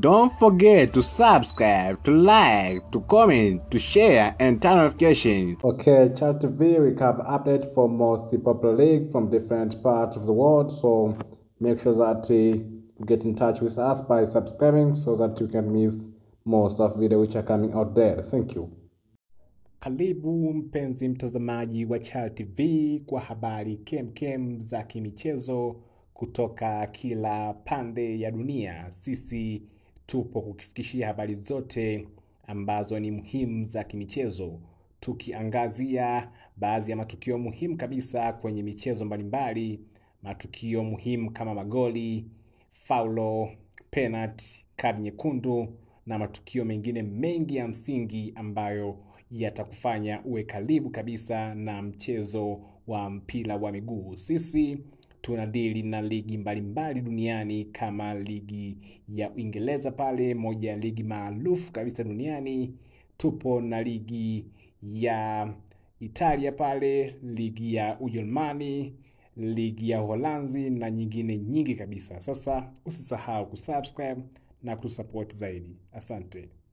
Don't forget to subscribe, to like, to comment, to share, and turn notifications. Okay, Chat TV, we have update for most popular league from different parts of the world. So make sure that uh, you get in touch with us by subscribing so that you can miss most of video which are coming out there. Thank you. Karibu mpenzi mtazamaji wa Chal TV kwa habari kemkem za kimichezo kutoka kila pande ya dunia. Sisi tupo kukifikishia habari zote ambazo ni muhimu za kimichezo, tukiangazia baadhi ya matukio muhimu kabisa kwenye michezo mbalimbali, matukio muhimu kama magoli, faulo, penat kadi nyekundu na matukio mengine mengi ya msingi ambayo yatakufanya uwe karibu kabisa na mchezo wa mpira wa miguu. Sisi tunadili na ligi mbalimbali duniani kama ligi ya Uingereza pale, moja ya ligi maarufu kabisa duniani. Tupo na ligi ya Italia pale, ligi ya Ujerumani, ligi ya Uholanzi na nyingine nyingi kabisa. Sasa usisahau kusubscribe na kusupport zaidi. Asante.